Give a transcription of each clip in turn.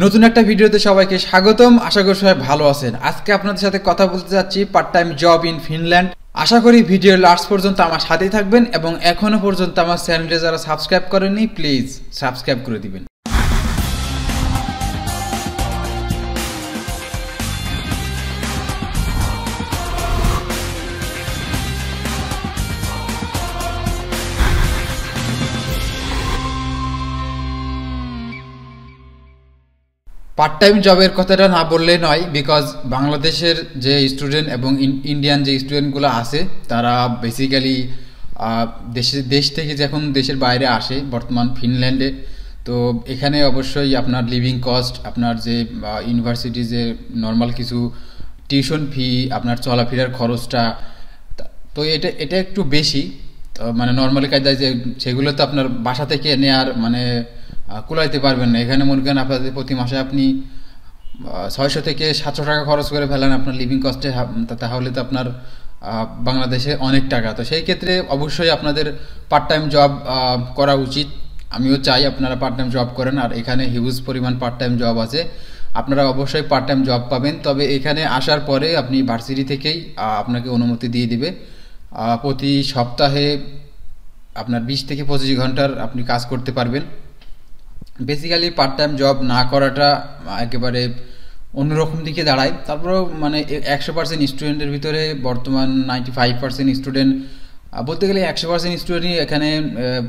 নতুন একটা ভিডিওতে সবাইকে স্বাগতম আশা করি সবাই ভালো আছেন আজকে আপনাদের সাথে কথা বলতে যাচ্ছি part time job in Finland আশা করি ভিডিও লাস্ট পর্যন্ত আমার সাথেই থাকবেন এবং এখনও পর্যন্ত আমার চ্যানেলটি যারা সাবস্ক্রাইব করেননি প্লিজ সাবস্ক্রাইব করে দিবেন পার্ট টাইম জবের কথাটা না বললে নয় বিকজ বাংলাদেশের যে স্টুডেন্ট এবং ইন্ডিয়ান যে স্টুডেন্টগুলো আছে তারা বেসিক্যালি দেশে দেশ থেকে যখন দেশের বাইরে আসে বর্তমান ফিনল্যান্ডে তো এখানে অবশ্যই আপনার লিভিং কস্ট আপনার যে ইউনিভার্সিটি যে নর্মাল কিছু টিউশন ফি আপনার চলাফেরার খরচটা তো এটা এটা একটু বেশি তো মানে নর্মালি কায়দায় যে সেগুলো তো আপনার বাসা থেকে নেওয়ার মানে কুলাইতে পারবেন না এখানে মনে করেন আপনাদের প্রতি মাসে আপনি ছয়শো থেকে সাতশো টাকা খরচ করে ফেলেন আপনার লিভিং কস্টে তাহলে তো আপনার বাংলাদেশে অনেক টাকা তো সেই ক্ষেত্রে অবশ্যই আপনাদের পার্ট টাইম জব করা উচিত আমিও চাই আপনারা পার্ট টাইম জব করেন আর এখানে হিউজ পরিমাণ পার্ট টাইম জব আছে আপনারা অবশ্যই পার্ট টাইম জব পাবেন তবে এখানে আসার পরে আপনি ভার্সিটি থেকেই আপনাকে অনুমতি দিয়ে দিবে প্রতি সপ্তাহে আপনার বিশ থেকে পঁচিশ ঘন্টার আপনি কাজ করতে পারবেন বেসিক্যালি পার্ট টাইম জব না করাটা একেবারে অন্যরকম দিকে দাঁড়ায় তারপরেও মানে একশো পার্সেন্ট স্টুডেন্টের ভিতরে বর্তমান নাইনটি ফাইভ পার্সেন্ট স্টুডেন্ট বলতে গেলে একশো পার্সেন্ট স্টুডেন্টই এখানে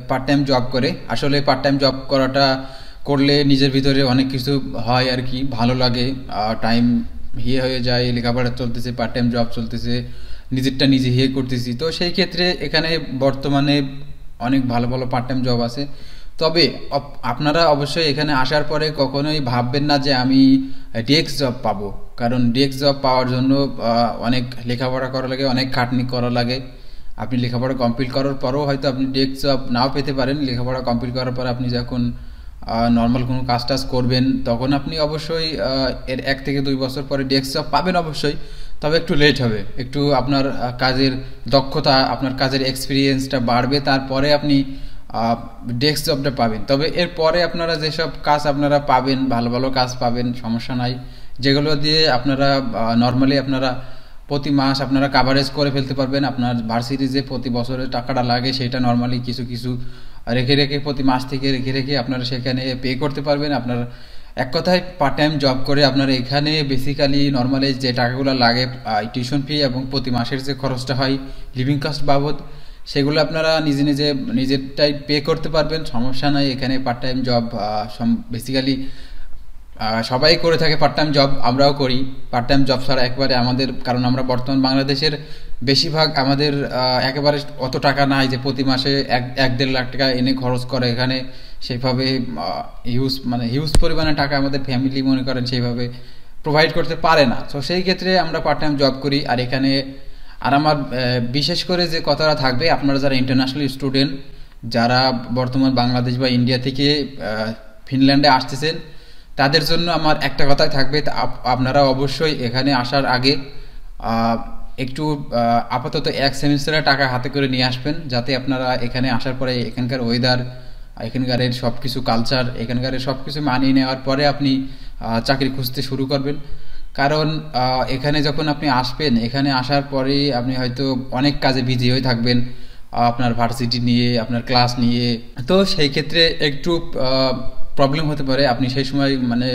পার্ট টাইম জব করে আসলে পার্ট টাইম জব করাটা করলে নিজের ভিতরে অনেক কিছু হয় আর কি ভালো লাগে টাইম হিয়ে হয়ে যায় লেখাপড়া চলতেছে পার্ট টাইম জব চলতেছে নিজেরটা নিজে হিয়ে করতেছি তো সেই ক্ষেত্রে এখানে বর্তমানে অনেক ভালো ভালো পার্ট টাইম জব আছে তবে আপনারা অবশ্যই এখানে আসার পরে কখনোই ভাববেন না যে আমি ডেস্ক জব পাবো কারণ ডেস্ক জব পাওয়ার জন্য অনেক লেখাপড়া করা লাগে অনেক খাটনি করা লাগে আপনি লেখাপড়া কমপ্লিট করার পরেও হয়তো আপনি ডেস্ক জব নাও পেতে পারেন লেখাপড়া কমপ্লিট করার পর আপনি যখন নর্মাল কোনো কাজ টাজ করবেন তখন আপনি অবশ্যই এর এক থেকে দুই বছর পরে ডেস্ক জব পাবেন অবশ্যই তবে একটু লেট হবে একটু আপনার কাজের দক্ষতা আপনার কাজের এক্সপিরিয়েন্সটা বাড়বে তারপরে আপনি ডেস্কটপটা পাবেন তবে এরপরে আপনারা যেসব কাজ আপনারা পাবেন ভালো ভালো কাজ পাবেন সমস্যা নাই যেগুলো দিয়ে আপনারা নর্মালি আপনারা প্রতি মাস আপনারা কাভারেজ করে ফেলতে পারবেন আপনার ভার্সিটি যে প্রতি বছরের টাকাটা লাগে সেটা নর্মালি কিছু কিছু রেখে রেখে প্রতি মাস থেকে রেখে রেখে আপনারা সেখানে পে করতে পারবেন আপনার এক কথায় পার্ট টাইম জব করে আপনার এখানে বেসিক্যালি নর্মালি যে টাকাগুলো লাগে টিউশন ফি এবং প্রতি মাসের যে খরচটা হয় লিভিং কস্ট বাবদ সেগুলো আপনারা নিজে নিজে নিজেরটাই পে করতে পারবেন সমস্যা নাই এখানে পার্ট টাইম জব বেসিক্যালি সবাই করে থাকে পার্ট টাইম জব আমরাও করি পার্ট টাইম জব ছাড়া একবারে আমাদের কারণ আমরা বর্তমান বাংলাদেশের বেশিরভাগ আমাদের একেবারে অত টাকা নাই যে প্রতি মাসে এক এক দেড় লাখ টাকা এনে খরচ করে এখানে সেইভাবে হিউজ মানে হিউজ পরিমাণে টাকা আমাদের ফ্যামিলি মনে করেন সেইভাবে প্রোভাইড করতে পারে না তো সেই ক্ষেত্রে আমরা পার্ট টাইম জব করি আর এখানে আর আমার বিশেষ করে যে কথাটা থাকবে আপনারা যারা ইন্টারন্যাশনাল স্টুডেন্ট যারা বর্তমান বাংলাদেশ বা ইন্ডিয়া থেকে ফিনল্যান্ডে আসতেছেন তাদের জন্য আমার একটা কথাই থাকবে আপনারা অবশ্যই এখানে আসার আগে একটু আপাতত এক সেমিস্টারের টাকা হাতে করে নিয়ে আসবেন যাতে আপনারা এখানে আসার পরে এখানকার ওয়েদার এখানকারের সব কিছু কালচার এখানকারের সব কিছু মানিয়ে নেওয়ার পরে আপনি চাকরি খুঁজতে শুরু করবেন কারণ এখানে যখন আপনি আসবেন এখানে আসার পরে আপনি হয়তো অনেক কাজে বিজি হয়ে থাকবেন আপনার ভার্সিটি নিয়ে আপনার ক্লাস নিয়ে তো সেই ক্ষেত্রে একটু প্রবলেম হতে পারে আপনি সেই সময় মানে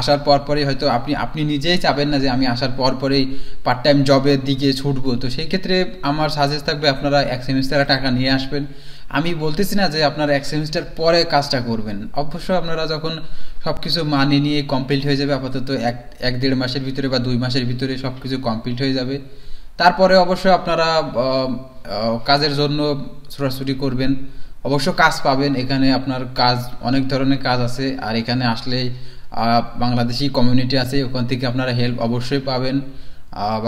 আসার পর পরেই হয়তো আপনি আপনি নিজেই চাবেন না যে আমি আসার পর পরেই পার্ট টাইম জবের দিকে ছুটব তো সেই ক্ষেত্রে আমার সাজেস্ট থাকবে আপনারা এক সেমিস্টারে টাকা নিয়ে আসবেন আমি বলতেছি না যে আপনারা এক সেমিস্টার পরে কাজটা করবেন অবশ্য আপনারা যখন সব কিছু মানে নিয়ে কমপ্লিট হয়ে যাবে আপাতত এক এক দেড় মাসের ভিতরে বা দুই মাসের ভিতরে সব কিছু কমপ্লিট হয়ে যাবে তারপরে অবশ্যই আপনারা কাজের জন্য ছোটাছুটি করবেন অবশ্য কাজ পাবেন এখানে আপনার কাজ অনেক ধরনের কাজ আছে আর এখানে আসলে বাংলাদেশি কমিউনিটি আছে ওখান থেকে আপনারা হেল্প অবশ্যই পাবেন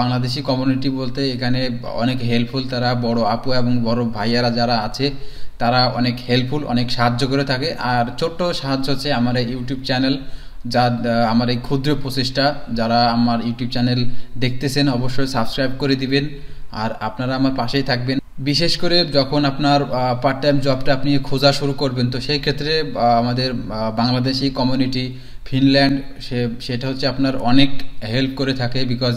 বাংলাদেশি কমিউনিটি বলতে এখানে অনেক হেল্পফুল তারা বড় আপু এবং বড় ভাইয়ারা যারা আছে তারা অনেক হেল্পফুল অনেক সাহায্য করে থাকে আর ছোট্ট সাহায্য হচ্ছে আমার এই ইউটিউব চ্যানেল যা আমার এই ক্ষুদ্র প্রচেষ্টা যারা আমার ইউটিউব চ্যানেল দেখতেছেন অবশ্যই সাবস্ক্রাইব করে দিবেন আর আপনারা আমার পাশেই থাকবেন বিশেষ করে যখন আপনার পার্ট টাইম জবটা আপনি খোঁজা শুরু করবেন তো সেই ক্ষেত্রে আমাদের বাংলাদেশি কমিউনিটি ফিনল্যান্ড সে সেটা হচ্ছে আপনার অনেক হেল্প করে থাকে বিকজ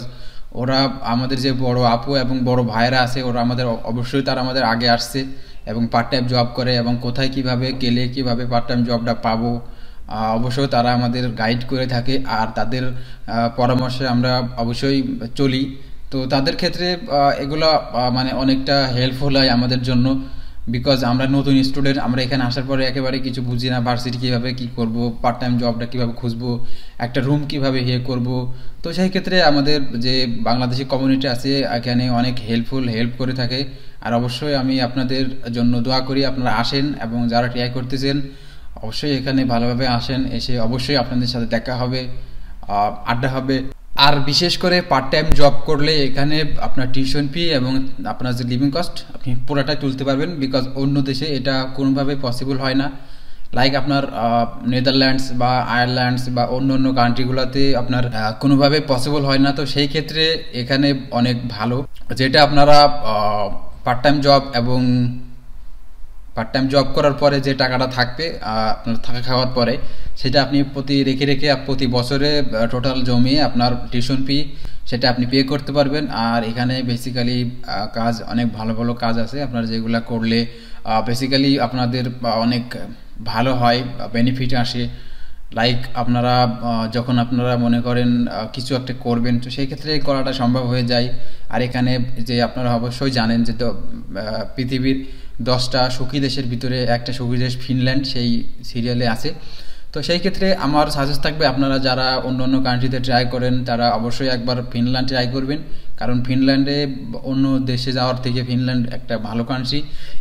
ওরা আমাদের যে বড় আপু এবং বড় ভাইরা আছে ওরা আমাদের অবশ্যই তারা আমাদের আগে আসছে এবং পার্ট টাইম জব করে এবং কোথায় কিভাবে গেলে কিভাবে পার্ট টাইম জবটা পাবো অবশ্যই তারা আমাদের গাইড করে থাকে আর তাদের পরামর্শে আমরা অবশ্যই চলি তো তাদের ক্ষেত্রে এগুলো মানে অনেকটা হেল্পফুল হয় আমাদের জন্য বিকজ আমরা নতুন স্টুডেন্ট আমরা এখানে আসার পরে একেবারে কিছু বুঝি না ভার্সিটি কীভাবে কী করব পার্ট টাইম জবটা কীভাবে খুঁজবো একটা রুম কীভাবে হে ইয়ে করব তো সেই ক্ষেত্রে আমাদের যে বাংলাদেশি কমিউনিটি আছে এখানে অনেক হেল্পফুল হেল্প করে থাকে আর অবশ্যই আমি আপনাদের জন্য দোয়া করি আপনারা আসেন এবং যারা ট্রাই করতেছেন অবশ্যই এখানে ভালোভাবে আসেন এসে অবশ্যই আপনাদের সাথে দেখা হবে আড্ডা হবে আর বিশেষ করে পার্ট টাইম জব করলে এখানে আপনার টিউশন ফি এবং আপনার যে লিভিং কস্ট আপনি পুরোটাই তুলতে পারবেন বিকজ অন্য দেশে এটা কোনোভাবে পসিবল হয় না লাইক আপনার নেদারল্যান্ডস বা আয়ারল্যান্ডস বা অন্য অন্য কান্ট্রিগুলোতে আপনার কোনোভাবে পসিবল হয় না তো সেই ক্ষেত্রে এখানে অনেক ভালো যেটা আপনারা পার্ট টাইম জব এবং পার্ট টাইম জব করার পরে যে টাকাটা থাকবে আপনার থাকা খাওয়ার পরে সেটা আপনি প্রতি রেখে রেখে প্রতি বছরে টোটাল জমিয়ে আপনার টিউশন ফি সেটা আপনি পে করতে পারবেন আর এখানে বেসিক্যালি কাজ অনেক ভালো ভালো কাজ আছে আপনার যেগুলো করলে বেসিক্যালি আপনাদের অনেক ভালো হয় বেনিফিট আসে লাইক আপনারা যখন আপনারা মনে করেন কিছু একটা করবেন তো সেই ক্ষেত্রে করাটা সম্ভব হয়ে যায় আর এখানে যে আপনারা অবশ্যই জানেন যে তো পৃথিবীর দশটা সুখী দেশের ভিতরে একটা সুখী দেশ ফিনল্যান্ড সেই সিরিয়ালে আছে তো সেই ক্ষেত্রে আমার সাজেস্ট থাকবে আপনারা যারা অন্য অন্য কান্ট্রিতে ট্রাই করেন তারা অবশ্যই একবার ফিনল্যান্ড ট্রাই করবেন কারণ ফিনল্যান্ডে অন্য দেশে যাওয়ার থেকে ফিনল্যান্ড একটা ভালো কান্ট্রি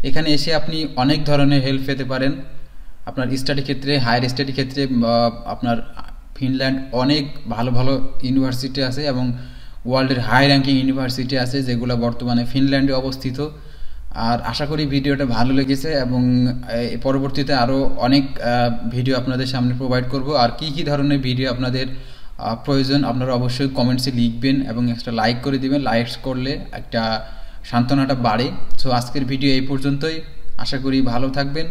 এখানে এসে আপনি অনেক ধরনের হেল্প পেতে পারেন আপনার স্টাডি ক্ষেত্রে হায়ার স্টাডি ক্ষেত্রে আপনার ফিনল্যান্ড অনেক ভালো ভালো ইউনিভার্সিটি আছে এবং ওয়ার্ল্ডের হাই র্যাঙ্কিং ইউনিভার্সিটি আছে যেগুলো বর্তমানে ফিনল্যান্ডে অবস্থিত আর আশা করি ভিডিওটা ভালো লেগেছে এবং পরবর্তীতে আরও অনেক ভিডিও আপনাদের সামনে প্রোভাইড করব আর কি কি ধরনের ভিডিও আপনাদের প্রয়োজন আপনারা অবশ্যই কমেন্টসে লিখবেন এবং একটা লাইক করে দিবেন লাইকস করলে একটা সান্ত্বনাটা বাড়ে সো আজকের ভিডিও এই পর্যন্তই আশা করি ভালো থাকবেন